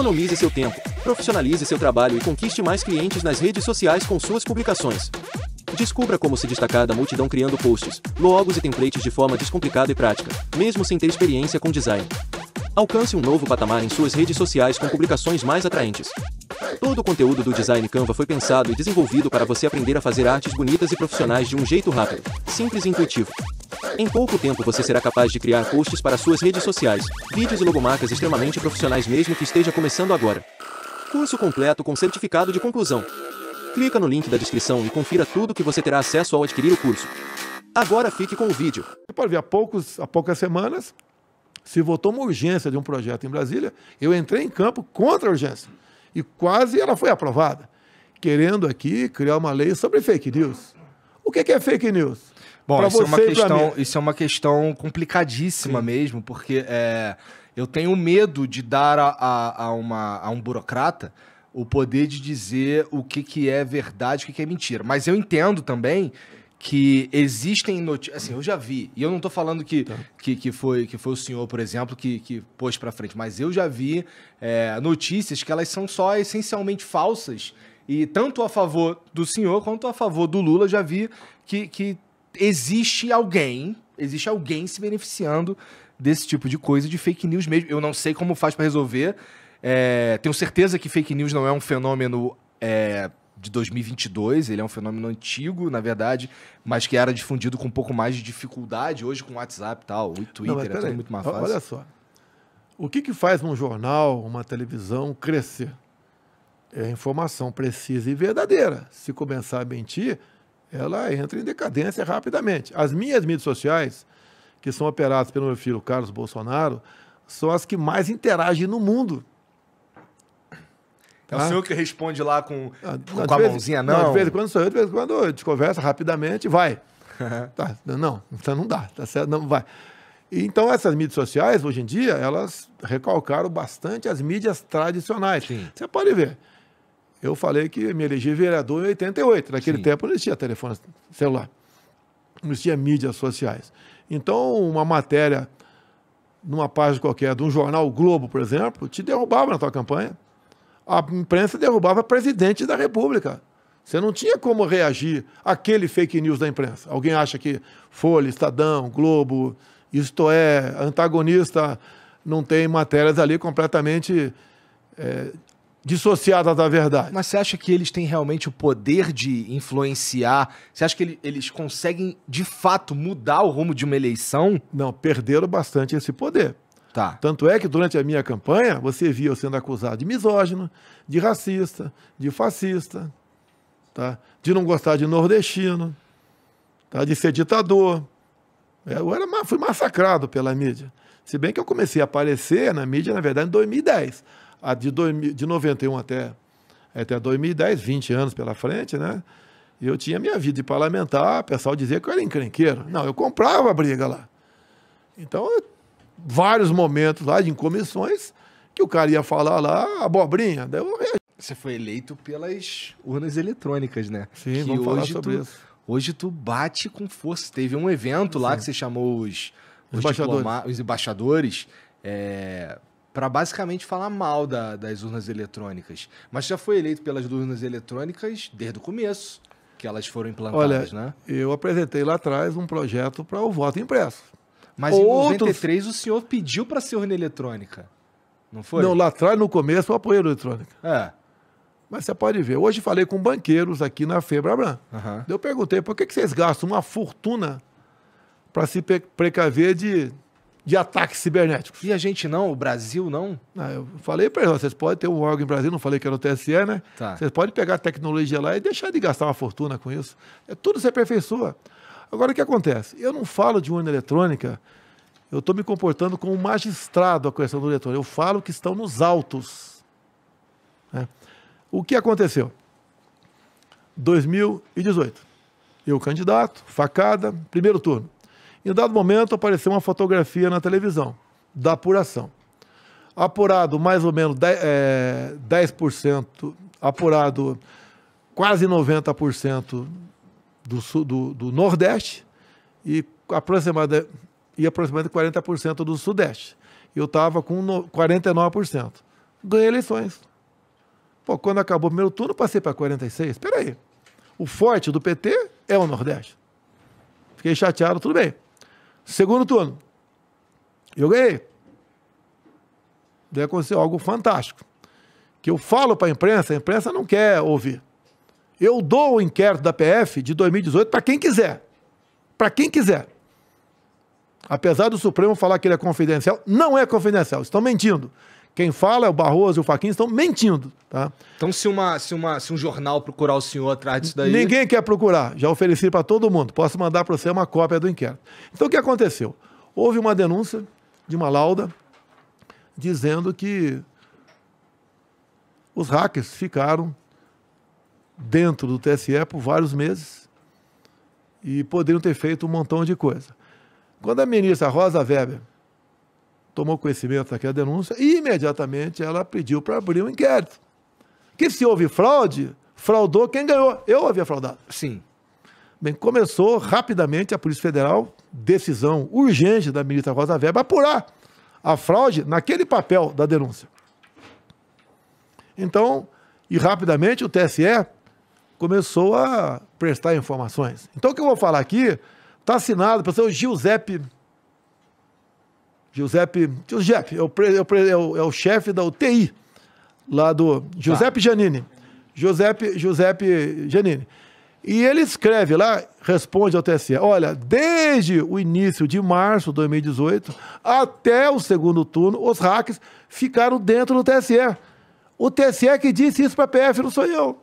Economize seu tempo, profissionalize seu trabalho e conquiste mais clientes nas redes sociais com suas publicações. Descubra como se destacar da multidão criando posts, logos e templates de forma descomplicada e prática, mesmo sem ter experiência com design. Alcance um novo patamar em suas redes sociais com publicações mais atraentes. Todo o conteúdo do Design Canva foi pensado e desenvolvido para você aprender a fazer artes bonitas e profissionais de um jeito rápido, simples e intuitivo. Em pouco tempo você será capaz de criar posts para suas redes sociais, vídeos e logomarcas extremamente profissionais mesmo que esteja começando agora. Curso completo com certificado de conclusão. Clica no link da descrição e confira tudo que você terá acesso ao adquirir o curso. Agora fique com o vídeo. Você pode ver, há, poucos, há poucas semanas se votou uma urgência de um projeto em Brasília. Eu entrei em campo contra a urgência e quase ela foi aprovada, querendo aqui criar uma lei sobre fake news. O que é fake news? Bom, isso, você é uma questão, isso é uma questão complicadíssima Sim. mesmo, porque é, eu tenho medo de dar a, a, a, uma, a um burocrata o poder de dizer o que, que é verdade e o que, que é mentira. Mas eu entendo também que existem notícias. Assim, eu já vi, e eu não estou falando que, tá. que, que, foi, que foi o senhor, por exemplo, que, que pôs para frente, mas eu já vi é, notícias que elas são só essencialmente falsas. E tanto a favor do senhor quanto a favor do Lula, já vi que, que existe alguém, existe alguém se beneficiando desse tipo de coisa, de fake news mesmo. Eu não sei como faz para resolver. É, tenho certeza que fake news não é um fenômeno é, de 2022, ele é um fenômeno antigo, na verdade, mas que era difundido com um pouco mais de dificuldade hoje com WhatsApp e tal, e Twitter, não, é tudo muito mais fácil. Olha só, o que, que faz um jornal, uma televisão crescer? É informação precisa e verdadeira. Se começar a mentir, ela entra em decadência rapidamente. As minhas mídias sociais, que são operadas pelo meu filho Carlos Bolsonaro, são as que mais interagem no mundo. Tá? É o tá? senhor que responde lá com, ah, com, a vez, mãozinha, não? não? De vez em quando sou eu, de vez em quando a gente conversa rapidamente e vai. tá, não, então não dá, tá certo? Não vai. Então, essas mídias sociais, hoje em dia, elas recalcaram bastante as mídias tradicionais. Sim. Você pode ver. Eu falei que me elegi vereador em 88. Naquele Sim. tempo não existia telefone celular, não existia mídias sociais. Então, uma matéria numa página qualquer de um jornal o Globo, por exemplo, te derrubava na tua campanha. A imprensa derrubava presidente da República. Você não tinha como reagir àquele fake news da imprensa. Alguém acha que Folha, Estadão, Globo, isto é, antagonista, não tem matérias ali completamente é, dissociada da verdade. Mas você acha que eles têm realmente o poder de influenciar? Você acha que eles conseguem, de fato, mudar o rumo de uma eleição? Não, perderam bastante esse poder. Tá. Tanto é que durante a minha campanha, você via eu sendo acusado de misógino, de racista, de fascista, tá? de não gostar de nordestino, tá? de ser ditador. É, eu era, fui massacrado pela mídia. Se bem que eu comecei a aparecer na mídia, na verdade, em 2010 a de, 2000, de 91 até, até 2010, 20 anos pela frente, né? Eu tinha minha vida de parlamentar, o pessoal dizia que eu era encrenqueiro. Não, eu comprava briga lá. Então, vários momentos lá em comissões que o cara ia falar lá, abobrinha. Daí eu... Você foi eleito pelas urnas eletrônicas, né? Sim, que vamos falar sobre tu, isso. Hoje tu bate com força. Teve um evento Sim. lá que você chamou os, os, os embaixadores. Diploma, os embaixadores é, para basicamente falar mal da, das urnas eletrônicas. Mas já foi eleito pelas urnas eletrônicas desde o começo que elas foram implantadas, Olha, né? Eu apresentei lá atrás um projeto para o voto impresso. Mas Outro... em 93 o senhor pediu para ser urna eletrônica. Não foi? Não, lá atrás, no começo, eu apoiei a eletrônica. É. Mas você pode ver. Hoje falei com banqueiros aqui na Febrabran. Uhum. Eu perguntei, por que, vocês gastam uma fortuna para se precaver de de ataques cibernéticos. E a gente não, o Brasil não? Ah, eu falei para eles, vocês podem ter um órgão em Brasil, não falei que era o TSE, né? Tá. Vocês podem pegar a tecnologia lá e deixar de gastar uma fortuna com isso. É, tudo se aperfeiçoa. Agora, o que acontece? Eu não falo de urna eletrônica, eu estou me comportando como um magistrado a questão do eletrônico. Eu falo que estão nos autos. Né? O que aconteceu? 2018. Eu candidato, facada, primeiro turno. Em dado momento, apareceu uma fotografia na televisão da apuração. Apurado mais ou menos 10%, é, 10% apurado quase 90% do, sul, do, do Nordeste e aproximadamente, e aproximadamente 40% do Sudeste. Eu estava com 49%. Ganhei eleições. Pô, quando acabou o primeiro turno, passei para 46%. Espera aí. O forte do PT é o Nordeste. Fiquei chateado, tudo bem. Segundo turno, eu ganhei. Daí aconteceu algo fantástico. Que eu falo para a imprensa, a imprensa não quer ouvir. Eu dou o inquérito da PF de 2018 para quem quiser. Para quem quiser. Apesar do Supremo falar que ele é confidencial, não é confidencial, estão mentindo. Quem fala é o Barroso e o Faquinha estão mentindo, tá? Então se, uma, se, uma, se um jornal procurar o senhor atrás disso daí... Ninguém quer procurar, já ofereci para todo mundo. Posso mandar para você uma cópia do inquérito. Então o que aconteceu? Houve uma denúncia de uma lauda dizendo que os hackers ficaram dentro do TSE por vários meses e poderiam ter feito um montão de coisa. Quando a ministra Rosa Weber tomou conhecimento daquela denúncia e imediatamente ela pediu para abrir um inquérito. Que se houve fraude, fraudou quem ganhou. Eu havia fraudado. Sim. Bem, começou rapidamente a Polícia Federal, decisão urgente da ministra Rosa Weber, apurar a fraude naquele papel da denúncia. Então, e rapidamente o TSE começou a prestar informações. Então, o que eu vou falar aqui está assinado pelo seu Giuseppe Giuseppe, Giuseppe é o, é, é o, é o chefe da UTI lá do Giuseppe tá. Giannini. Giuseppe, Giuseppe Giannini. E ele escreve lá, responde ao TSE: olha, desde o início de março de 2018 até o segundo turno, os hackers ficaram dentro do TSE. O TSE é que disse isso para a PF, não sou eu.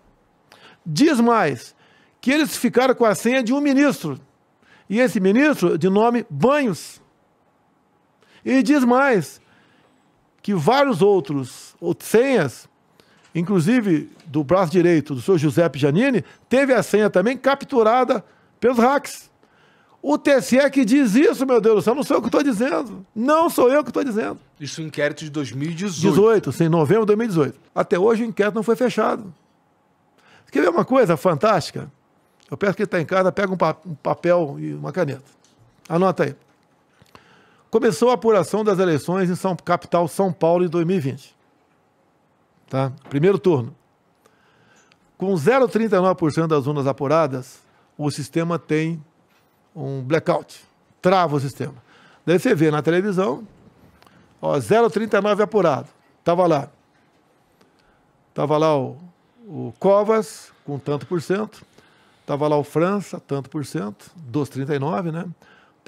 Diz mais que eles ficaram com a senha de um ministro. E esse ministro, de nome Banhos. E diz mais que vários outros senhas, inclusive do braço direito do senhor Giuseppe Giannini, teve a senha também capturada pelos hacks. O TSE que diz isso, meu Deus do céu, não sou eu que estou dizendo. Não sou eu que estou dizendo. Isso é um inquérito de 2018. 18, sim, novembro de 2018. Até hoje o inquérito não foi fechado. Quer ver uma coisa fantástica? Eu peço que ele está em casa, pega um, pa um papel e uma caneta. Anota aí começou a apuração das eleições em São, capital São Paulo em 2020. Tá? Primeiro turno. Com 0,39% das urnas apuradas, o sistema tem um blackout. Trava o sistema. Daí você vê na televisão, 0,39 apurado. Tava lá. Tava lá o, o Covas com tanto por cento. Tava lá o França, tanto por cento, dos 39, né?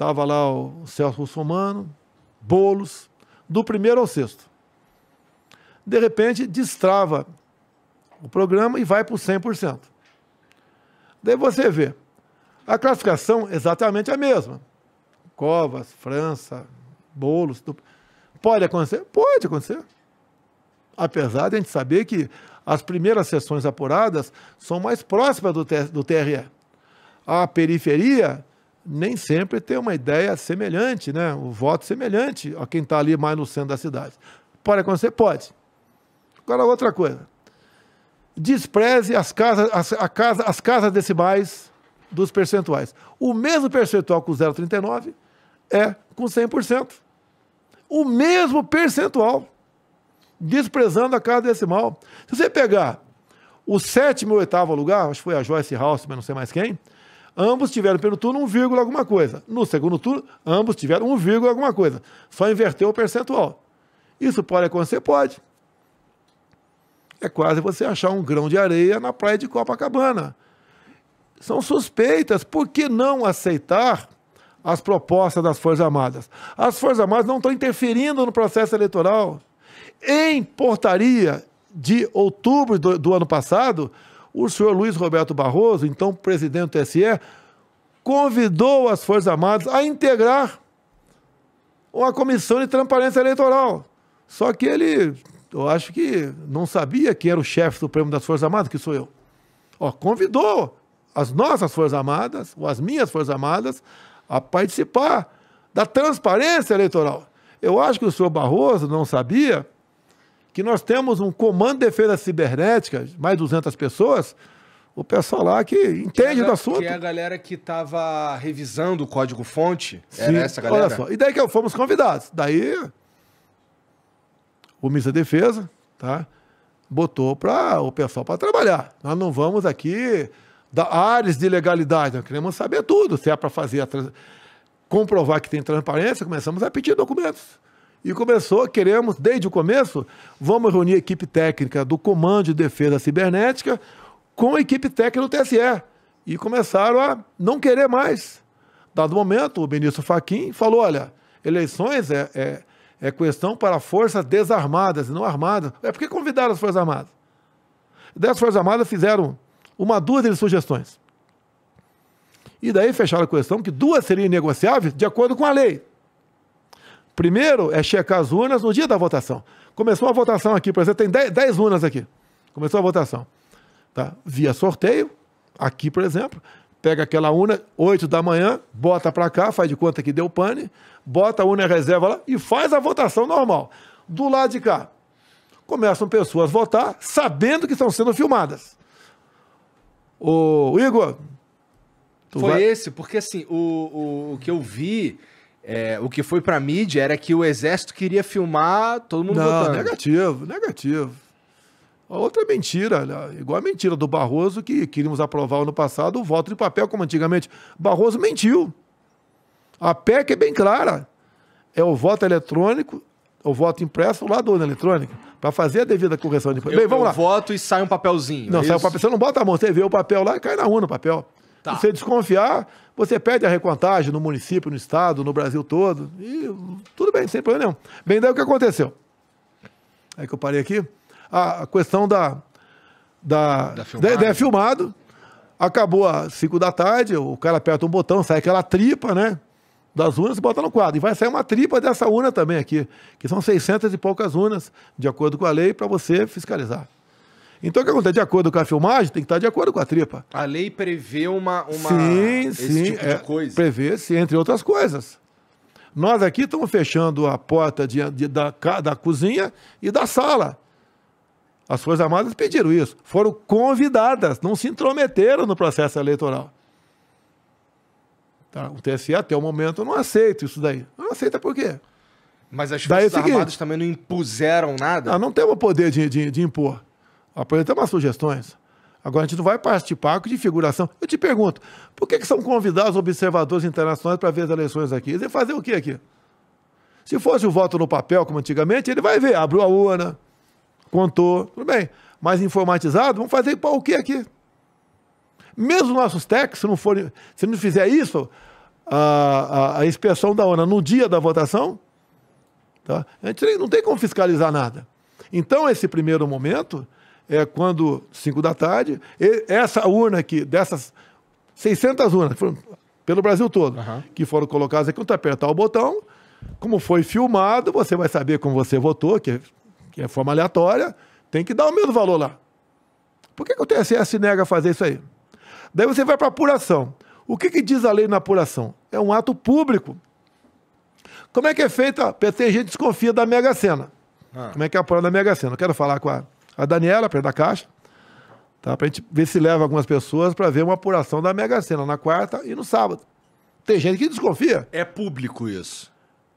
Estava lá o Celso Russomano, Bolos, do primeiro ao sexto. De repente, destrava o programa e vai para o 100%. Daí você vê, a classificação é exatamente a mesma. Covas, França, Bolos. Do... Pode acontecer? Pode acontecer. Apesar de a gente saber que as primeiras sessões apuradas são mais próximas do, do TRE. A periferia nem sempre tem uma ideia semelhante, né? O um voto semelhante a quem está ali mais no centro da cidade. Pode acontecer? Pode. Agora, outra coisa. Despreze as casas, as, a casa, as casas decimais dos percentuais. O mesmo percentual com 0,39 é com 100%. O mesmo percentual. Desprezando a casa decimal. Se você pegar o sétimo e oitavo lugar, acho que foi a Joyce House, mas não sei mais quem, Ambos tiveram pelo turno 1, alguma coisa. No segundo turno, ambos tiveram 1, alguma coisa. Só inverteu o percentual. Isso pode acontecer? Pode. É quase você achar um grão de areia na praia de Copacabana. São suspeitas. Por que não aceitar as propostas das Forças Armadas? As Forças Armadas não estão interferindo no processo eleitoral. Em portaria de outubro do, do ano passado, o senhor Luiz Roberto Barroso, então presidente do TSE, convidou as Forças Armadas a integrar uma comissão de transparência eleitoral. Só que ele, eu acho que não sabia que era o chefe supremo das Forças Armadas, que sou eu. Ó, convidou as nossas Forças Armadas, ou as minhas Forças Armadas, a participar da transparência eleitoral. Eu acho que o senhor Barroso não sabia que nós temos um comando de defesa cibernética, mais de 200 pessoas, o pessoal lá que é entende do assunto. Que é a galera que estava revisando o código-fonte, era essa galera? Olha só, e daí que fomos convidados. Daí, o Ministro da Defesa, tá? Botou para o pessoal para trabalhar. Nós não vamos aqui dar áreas de legalidade, nós queremos saber tudo. Se é para fazer, trans... comprovar que tem transparência, começamos a pedir documentos e começou, queremos, desde o começo, vamos reunir a equipe técnica do Comando de Defesa Cibernética com a equipe técnica do TSE. E começaram a não querer mais. Dado momento, o ministro Faquim falou: olha, eleições é, é, é questão para forças desarmadas e não armadas. É porque convidaram as Forças Armadas. Dessas Forças Armadas fizeram uma dúzia de sugestões. E daí fecharam a questão que duas seriam negociáveis de acordo com a lei. Primeiro é checar as urnas no dia da votação. Começou a votação aqui, por exemplo, tem 10, urnas aqui. Começou a votação. Tá? Via sorteio, aqui, por exemplo, pega aquela urna, 8 da manhã, bota para cá, faz de conta que deu pane, bota a urna reserva lá e faz a votação normal. Do lado de cá, começam pessoas a votar sabendo que estão sendo filmadas. Ô, Igor. Foi vai... esse, porque assim, o, o, o que eu vi é, o que foi pra mídia era que o exército queria filmar todo mundo Não, votando. negativo, negativo. Outra mentira, né? igual a mentira do Barroso, que queríamos aprovar ano passado o voto de papel, como antigamente. Barroso mentiu. A PEC é bem clara. É o voto eletrônico, o voto impresso lá do eletrônico para fazer a devida correção de... Eu, bem, vamos eu lá. voto e sai um papelzinho. Não, é sai um papelzinho papel. Você não bota a mão, você vê o papel lá e cai na urna o papel. Tá. Se você desconfiar, você pede a recontagem no município, no estado, no Brasil todo. E tudo bem, sem problema nenhum. Bem, daí o que aconteceu? É que eu parei aqui. A questão da. da, da filmagem. Da, da é filmado. Acabou às 5 da tarde, o cara aperta um botão, sai aquela tripa, né? Das urnas e bota no quadro. E vai sair uma tripa dessa urna também aqui, que são 600 e poucas urnas, de acordo com a lei, para você fiscalizar. Então, o que acontece? De acordo com a filmagem, tem que estar de acordo com a tripa. A lei prevê uma. uma sim, esse sim. Tipo é, coisa. Prevê, sim, entre outras coisas. Nós aqui estamos fechando a porta de, de, da, da cozinha e da sala. As Forças Armadas pediram isso. Foram convidadas, não se intrometeram no processo eleitoral. Tá? O TSE, até o momento, não aceita isso daí. Não aceita por quê? Mas as é Forças Armadas também não impuseram nada? Não, ah, não temos o poder de, de, de impor apresentamos umas sugestões. Agora, a gente não vai participar de figuração. Eu te pergunto, por que, que são convidados observadores internacionais para ver as eleições aqui? Eles vão fazer o que aqui? Se fosse o voto no papel, como antigamente, ele vai ver, abriu a urna, contou, tudo bem. Mas informatizado, vamos fazer para o que aqui? Mesmo nossos técnicos, se não, for, se não fizer isso, a, a, a inspeção da urna no dia da votação, tá? a gente não tem como fiscalizar nada. Então, esse primeiro momento, é, quando, 5 da tarde, e, essa urna aqui, dessas 600 urnas, foram, pelo Brasil todo, uhum. que foram colocadas aqui, quando então tu apertar o botão, como foi filmado, você vai saber como você votou, que é, que é forma aleatória, tem que dar o mesmo valor lá. Por que, que o TSE se nega a fazer isso aí? Daí você vai para apuração. O que, que, diz a lei na apuração? É um ato público. Como é que é feita? Tem gente que desconfia da Mega Sena. Ah. Como é que é a apuração da Mega Sena? Eu quero falar com a a Daniela, perto da caixa, tá? para a gente ver se leva algumas pessoas para ver uma apuração da Mega Sena na quarta e no sábado. Tem gente que desconfia. É público isso.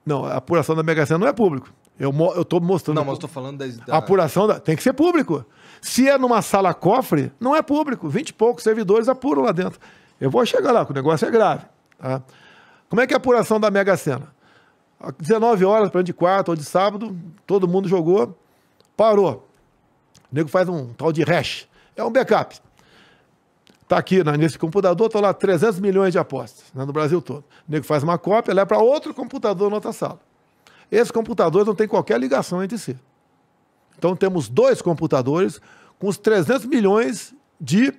Não, a apuração da Mega Sena não é público. Eu, mo eu tô mostrando. Não, mas estou falando das, da. A apuração da... tem que ser público. Se é numa sala cofre, não é público. Vinte e poucos servidores apuram lá dentro. Eu vou chegar lá, que o negócio é grave. Tá? Como é que é a apuração da Mega Sena? Às 19 horas, para de quarta ou de sábado, todo mundo jogou, parou. O nego faz um tal de hash. É um backup. Está aqui né, nesse computador, estão lá 300 milhões de apostas né, no Brasil todo. O nego faz uma cópia, leva para outro computador na outra sala. Esses computadores não têm qualquer ligação entre si. Então temos dois computadores com os 300 milhões de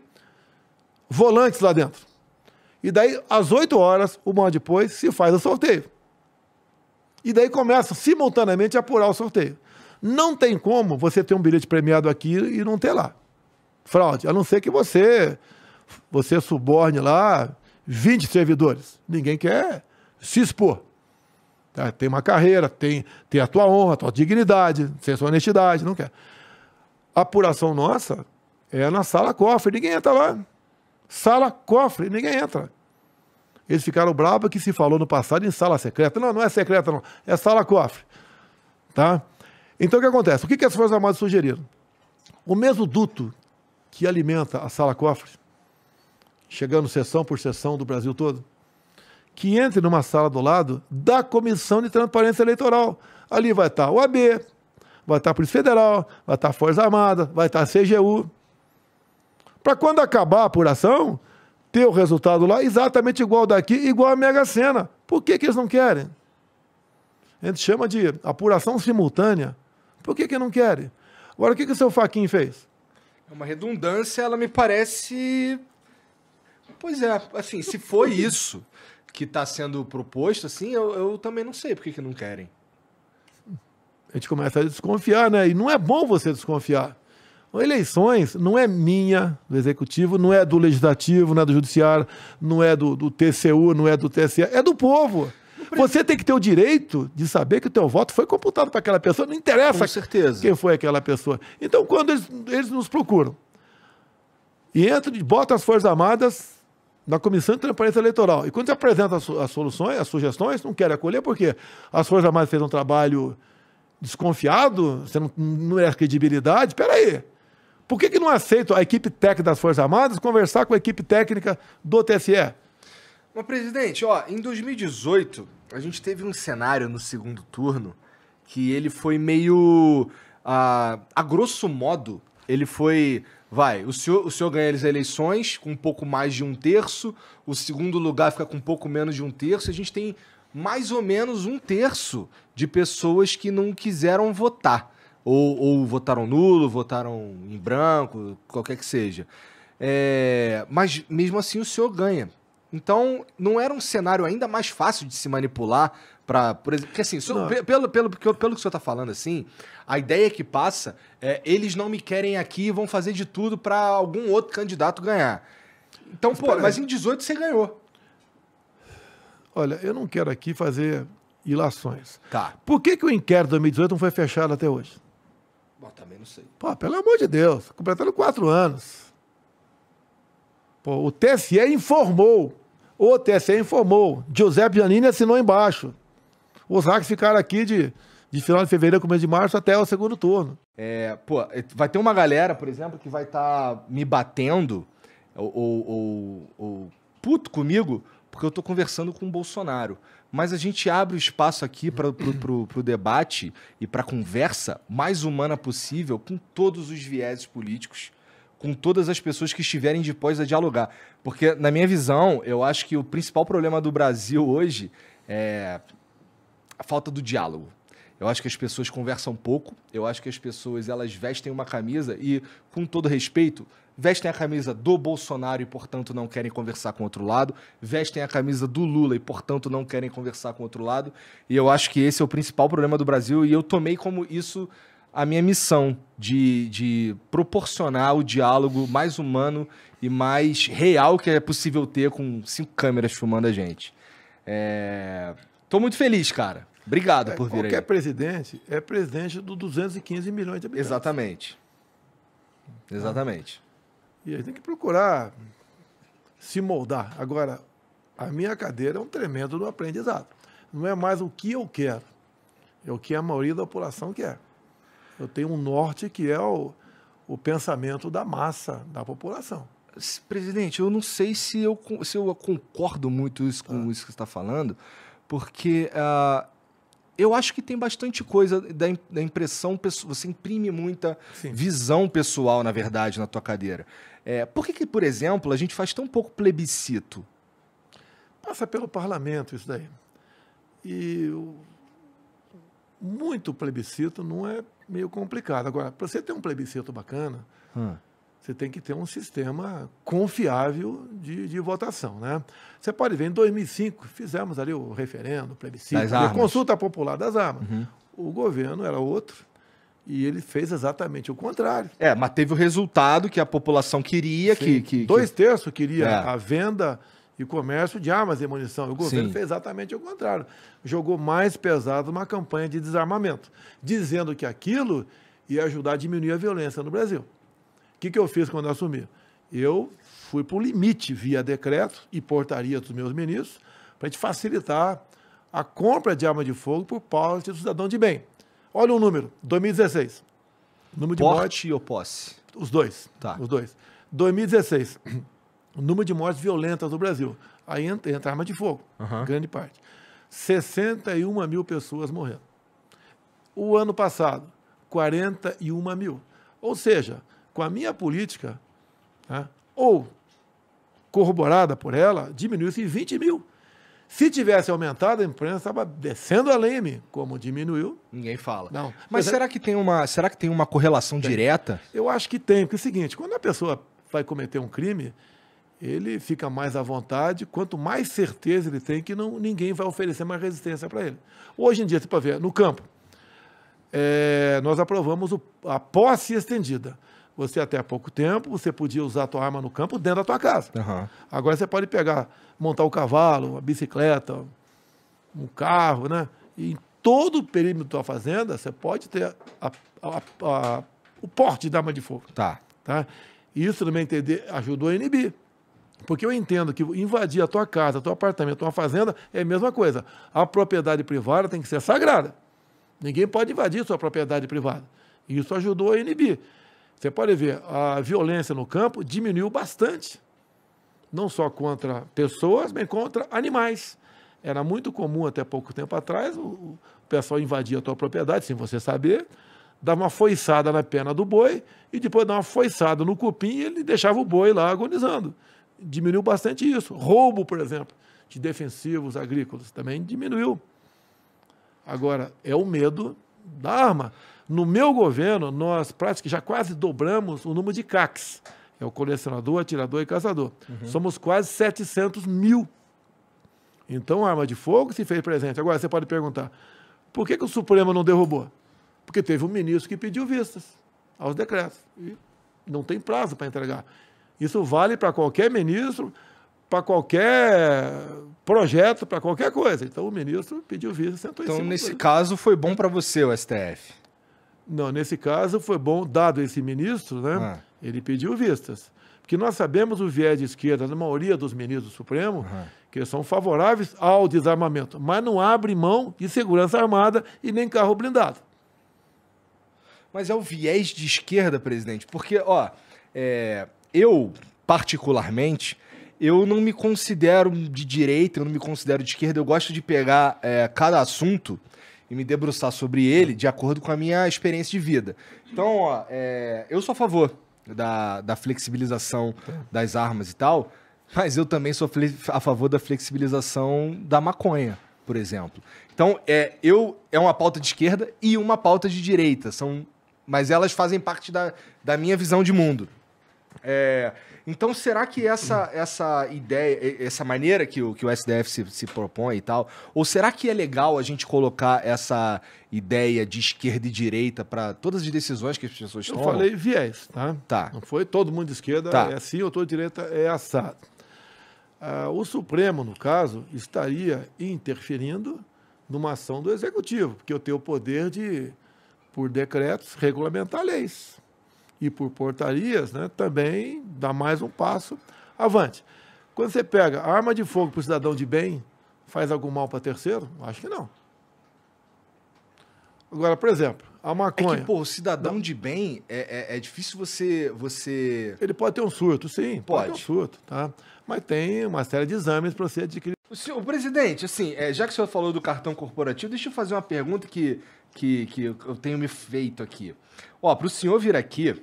volantes lá dentro. E daí, às 8 horas, um hora depois, se faz o sorteio. E daí começa simultaneamente a apurar o sorteio. Não tem como você ter um bilhete premiado aqui e não ter lá. Fraude. A não ser que você, você suborne lá 20 servidores. Ninguém quer se expor. Tá? Tem uma carreira, tem, tem a tua honra, a tua dignidade, tem a sua honestidade, não quer. A apuração nossa é na sala cofre, ninguém entra lá. Sala cofre, ninguém entra. Eles ficaram bravos que se falou no passado em sala secreta. Não, não é secreta, não. É sala cofre. Tá? Então o que acontece? O que, que as Forças Armadas sugeriram? O mesmo duto que alimenta a sala cofre, chegando sessão por sessão do Brasil todo, que entre numa sala do lado da Comissão de Transparência Eleitoral. Ali vai estar o AB, vai estar a Polícia Federal, vai estar a Força Armada, vai estar a CGU. Para quando acabar a apuração, ter o resultado lá exatamente igual daqui, igual a Mega Sena. Por que, que eles não querem? A gente chama de apuração simultânea por que, que não querem? Agora, o que, que o seu Faquin fez? É uma redundância, ela me parece. Pois é, assim, se foi isso que está sendo proposto, assim, eu, eu, também não sei por que, que não querem. A gente começa a desconfiar, né? E não é bom você desconfiar. Eleições não é minha, do Executivo, não é do Legislativo, não é do Judiciário, não é do, do TCU, não é do TSE, é do povo. Você tem que ter o direito de saber que o teu voto foi computado para aquela pessoa, não interessa Com certeza. quem foi aquela pessoa. Então, quando eles, eles nos procuram e entram, botam as Forças Armadas na Comissão de Transparência Eleitoral, e quando você apresenta as, as soluções, as sugestões, não querem acolher, porque as Forças Armadas fez um trabalho desconfiado, você não, não é credibilidade, espera aí. Por que, que não aceito a equipe técnica das Forças Armadas conversar com a equipe técnica do TSE? Mas, presidente, ó, em 2018, a gente teve um cenário no segundo turno que ele foi meio. a ah, a grosso modo, ele foi. Vai, o senhor, o senhor ganha as eleições com um pouco mais de um terço, o segundo lugar fica com um pouco menos de um terço, a gente tem mais ou menos um terço de pessoas que não quiseram votar. Ou, ou votaram nulo, votaram em branco, qualquer que seja. É, mas mesmo assim o senhor ganha. Então, não era um cenário ainda mais fácil de se manipular para, por exemplo, porque assim, so, pelo, pelo, pelo, pelo que o senhor está falando assim, a ideia que passa é eles não me querem aqui e vão fazer de tudo para algum outro candidato ganhar. Então, mas, pô, peraí. mas em 18 você ganhou. Olha, eu não quero aqui fazer ilações. Tá. Por que, que o inquérito de 2018 não foi fechado até hoje? Bom, também não sei. Pô, pelo amor de Deus, completando quatro anos. Pô, o TSE informou o TSE informou, Giuseppe Giannini assinou embaixo. Os hacks ficaram aqui de, de final de fevereiro, começo de março, até o segundo turno. É, pô, é, vai ter uma galera, por exemplo, que vai estar tá me batendo ou, ou, ou, puto comigo porque eu tô conversando com o Bolsonaro. Mas a gente abre o espaço aqui para o debate e para a conversa mais humana possível com todos os vieses políticos com todas as pessoas que estiverem de pós a dialogar. Porque, na minha visão, eu acho que o principal problema do Brasil hoje é a falta do diálogo. Eu acho que as pessoas conversam pouco, eu acho que as pessoas elas vestem uma camisa e, com todo respeito, vestem a camisa do Bolsonaro e, portanto, não querem conversar com o outro lado, vestem a camisa do Lula e, portanto, não querem conversar com o outro lado. E eu acho que esse é o principal problema do Brasil e eu tomei como isso a minha missão de, de proporcionar o diálogo mais humano e mais real que é possível ter com cinco câmeras filmando a gente. É... Tô muito feliz, cara. Obrigado é, por vir qualquer aí. Qualquer presidente é presidente dos 215 milhões de habitantes. Exatamente. Exatamente. E a gente tem que procurar se moldar. Agora, a minha cadeira é um tremendo do aprendizado. Não é mais o que eu quero, é o que a maioria da população quer. Eu tenho um norte que é o, o pensamento da massa, da população. Presidente, eu não sei se eu, se eu concordo muito isso com ah. isso que você está falando, porque uh, eu acho que tem bastante coisa da, da impressão, você imprime muita Sim. visão pessoal, na verdade, na tua cadeira. É, por que, que, por exemplo, a gente faz tão pouco plebiscito? Passa pelo parlamento isso daí. E muito plebiscito não é meio complicado. Agora, para você ter um plebiscito bacana, hum. você tem que ter um sistema confiável de, de, votação, né? Você pode ver, em 2005, fizemos ali o referendo, o plebiscito, a consulta popular das armas. Uhum. O governo era outro, e ele fez exatamente o contrário. É, mas teve o resultado que a população queria, Sim. que, que Dois terços queria é. a venda e comércio de armas e munição. O governo Sim. fez exatamente o contrário. Jogou mais pesado uma campanha de desarmamento, dizendo que aquilo ia ajudar a diminuir a violência no Brasil. O que, que eu fiz quando eu assumi? Eu fui para o limite via decreto e portaria dos meus ministros para gente facilitar a compra de arma de fogo por parte do cidadão de bem. Olha o número, 2016. Número de Porte morte ou posse? Os dois. Tá. Os dois. 2016 o número de mortes violentas no Brasil. Aí entra, entra arma de fogo, uhum. grande parte. 61 mil pessoas morreram. O ano passado, 41 mil. Ou seja, com a minha política, né, ou corroborada por ela, diminuiu-se em 20 mil. Se tivesse aumentado, a imprensa estava descendo a leme, como diminuiu. Ninguém fala. Não. Mas, Mas é será é... que tem uma, será que tem uma correlação tem. direta? Eu acho que tem, porque é o seguinte, quando a pessoa vai cometer um crime, ele fica mais à vontade, quanto mais certeza ele tem que não, ninguém vai oferecer mais resistência para ele. Hoje em dia, você pode ver, no campo, é, nós aprovamos o, a posse estendida. Você até há pouco tempo, você podia usar a tua arma no campo dentro da tua casa. Uhum. Agora você pode pegar, montar o cavalo, a bicicleta, um carro, né? E em todo o perímetro da fazenda, você pode ter a, a, o porte da arma de fogo. Tá. tá? Isso, no meu entender, ajudou a inibir. Porque eu entendo que invadir a tua casa, teu apartamento, uma fazenda é a mesma coisa. A propriedade privada tem que ser sagrada. Ninguém pode invadir sua propriedade privada. E isso ajudou a inibir. Você pode ver, a violência no campo diminuiu bastante. Não só contra pessoas, mas contra animais. Era muito comum até pouco tempo atrás o pessoal invadia a tua propriedade, sem você saber, dava uma foiçada na perna do boi e depois dava uma foiçada no cupim e ele deixava o boi lá agonizando diminuiu bastante isso. Roubo, por exemplo, de defensivos agrícolas também diminuiu. Agora, é o medo da arma. No meu governo, nós praticamente já quase dobramos o número de CACs. É o colecionador, atirador e caçador. Uhum. Somos quase 700 mil. Então, a arma de fogo se fez presente. Agora, você pode perguntar, por que, que o Supremo não derrubou? Porque teve um ministro que pediu vistas aos decretos. E não tem prazo para entregar. Isso vale para qualquer ministro, para qualquer projeto, para qualquer coisa. Então o ministro pediu vista, sentou então, em cima. Então, nesse caso, foi bom para você o STF? Não, nesse caso foi bom, dado esse ministro, né? Ah. Ele pediu vistas. Porque nós sabemos o viés de esquerda na maioria dos ministros do Supremo, uhum. que são favoráveis ao desarmamento, mas não abre mão de segurança armada e nem carro blindado. Mas é o viés de esquerda, presidente, porque, ó, é, eu, particularmente, eu não me considero de direita, eu não me considero de esquerda, eu gosto de pegar é, cada assunto e me debruçar sobre ele de acordo com a minha experiência de vida. Então, ó, é, eu sou a favor da, da flexibilização das armas e tal, mas eu também sou a favor da flexibilização da maconha, por exemplo. Então, é, eu é uma pauta de esquerda e uma pauta de direita, são, mas elas fazem parte da, da minha visão de mundo. É, então, será que essa, essa ideia, essa maneira que o, que o SDF se, se propõe e tal, ou será que é legal a gente colocar essa ideia de esquerda e direita para todas as decisões que as pessoas tomam? Eu falei viés, tá? tá. Não foi todo mundo de esquerda tá. é assim ou todo direita é assado. Ah, o Supremo, no caso, estaria interferindo numa ação do Executivo, porque eu tenho o poder de, por decretos, regulamentar leis e por portarias, né, também dá mais um passo avante. Quando você pega arma de fogo para o cidadão de bem, faz algum mal para terceiro? Acho que não. Agora, por exemplo, a maconha. É que, pô, cidadão não. de bem, é, é, é, difícil você, você. Ele pode ter um surto, sim. Pode. pode ter um surto, tá? Mas tem uma série de exames para você adquirir. O senhor, presidente, assim, é, já que o senhor falou do cartão corporativo, deixa eu fazer uma pergunta que, que, que eu tenho me feito aqui. Ó, para o senhor vir aqui,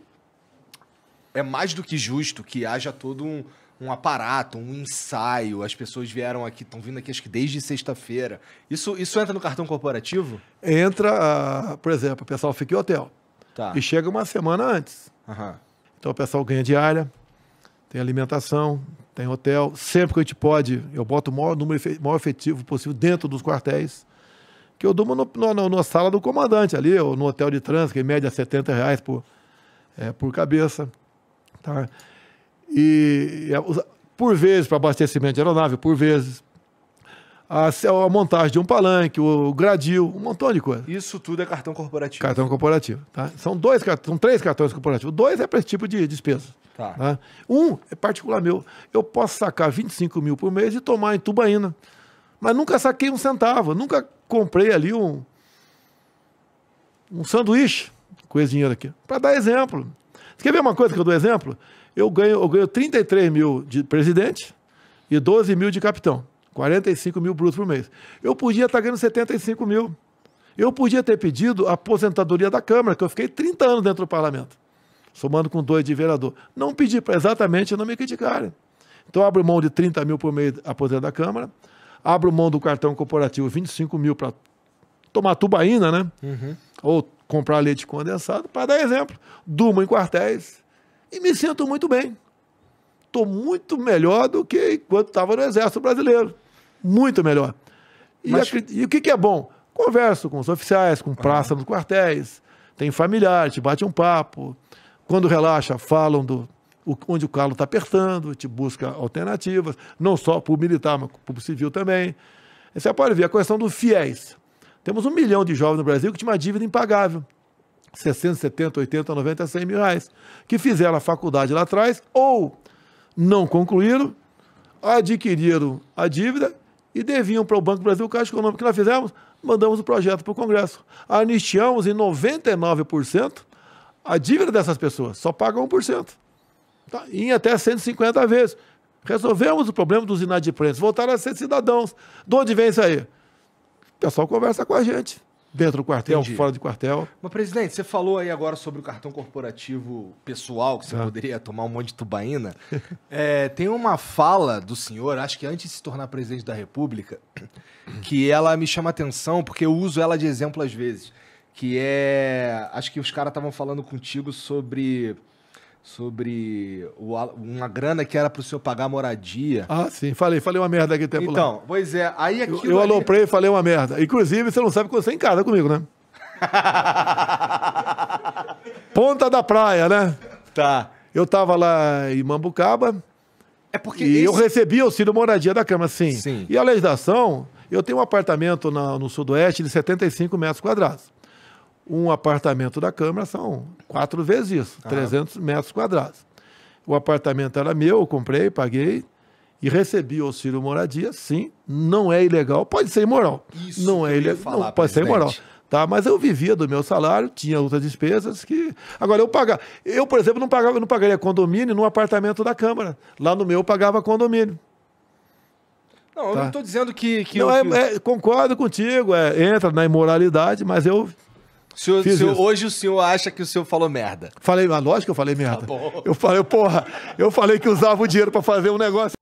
é mais do que justo que haja todo um, um aparato, um ensaio. As pessoas vieram aqui, estão vindo aqui acho que desde sexta-feira. Isso, isso entra no cartão corporativo? Entra, uh, por exemplo, o pessoal fica em hotel. Tá. E chega uma semana antes. Uhum. Então o pessoal ganha diária, tem alimentação, tem hotel. Sempre que a gente pode, eu boto o maior número maior efetivo possível dentro dos quartéis. Que eu durmo na sala do comandante ali, ou no hotel de trânsito, que em média 70 é reais por, é, por cabeça. Tá? E, por vezes, para abastecimento de aeronave, por vezes, a, a, montagem de um palanque, o gradil, um montão de coisa. Isso tudo é cartão corporativo. Cartão corporativo, tá? São dois são três cartões corporativos. Dois é para esse tipo de despesa. Tá. tá. Um é particular meu. Eu posso sacar 25 mil por mês e tomar em tubaína. Mas nunca saquei um centavo, nunca comprei ali um, um sanduíche com esse dinheiro aqui. Para dar exemplo. Quer ver uma coisa que eu dou exemplo? Eu ganho, eu ganho 33 mil de presidente e 12 mil de capitão. 45 mil brutos por mês. Eu podia estar tá ganhando 75 mil. Eu podia ter pedido a aposentadoria da Câmara, que eu fiquei 30 anos dentro do parlamento, somando com dois de vereador. Não pedi para exatamente não me criticarem. Então, abro mão de 30 mil por mês aposentado da Câmara, abro mão do cartão corporativo 25 mil para tomar tubaína, né? Uhum. Ou comprar leite condensado, para dar exemplo. Durmo em quartéis e me sinto muito bem. Estou muito melhor do que quando estava no Exército Brasileiro. Muito melhor. E, Mas... e o que, que, é bom? Converso com os oficiais, com praça nos quartéis, tem familiar, te bate um papo. Quando relaxa, falam do o, onde o calo está apertando, te busca alternativas, não só para o militar, mas para o civil também. E você pode ver a questão do fiéis. Temos um milhão de jovens no Brasil que tinha uma dívida impagável. 60, 70, 80, 90, 100 mil reais. Que fizeram a faculdade lá atrás ou não concluíram, adquiriram a dívida e deviam para o Banco do Brasil o Caixa Econômico. que nós fizemos? Mandamos o projeto para o Congresso. Anistiamos em 99% a dívida dessas pessoas. Só paga 1%. Tá? em até 150 vezes. Resolvemos o problema dos inadimplentes. Voltaram a ser cidadãos. De onde vem isso aí? pessoal conversa com a gente. Dentro do quartel, Entendi. fora do quartel. Mas, presidente, você falou aí agora sobre o cartão corporativo pessoal, que você ah. poderia tomar um monte de tubaína. é, tem uma fala do senhor, acho que antes de se tornar presidente da República, que ela me chama atenção, porque eu uso ela de exemplo às vezes. Que é. Acho que os caras estavam falando contigo sobre sobre o, uma grana que era para o senhor pagar moradia. Ah, sim, falei, falei uma merda aqui tempo Então, lá. pois é, aí aquilo Eu, eu ali... aloprei e falei uma merda. Inclusive, você não sabe quando você é em casa comigo, né? Ponta da praia, né? Tá. Eu tava lá em Mambucaba. É porque e esse... eu recebi auxílio moradia da Câmara, sim. sim. E a legislação, eu tenho um apartamento na, no Sudoeste de 75 metros quadrados. Um apartamento da Câmara são quatro vezes isso, ah. 300 metros quadrados. O apartamento era meu, eu comprei, paguei e recebi o auxílio moradia, sim, não é ilegal, pode ser imoral. Isso não é ilegal, não, pode presidente. ser imoral. Tá, mas eu vivia do meu salário, tinha outras despesas que. Agora, eu pagava. Eu, por exemplo, não, pagava, não pagaria condomínio no apartamento da Câmara. Lá no meu eu pagava condomínio. Não, tá? eu não estou dizendo que. que não, eu... é, é, concordo contigo, é, entra na imoralidade, mas eu se o, se hoje o senhor acha que o senhor falou merda. Falei, mas ah, lógico que eu falei merda. Tá eu falei, porra, eu falei que usava o dinheiro para fazer um negócio.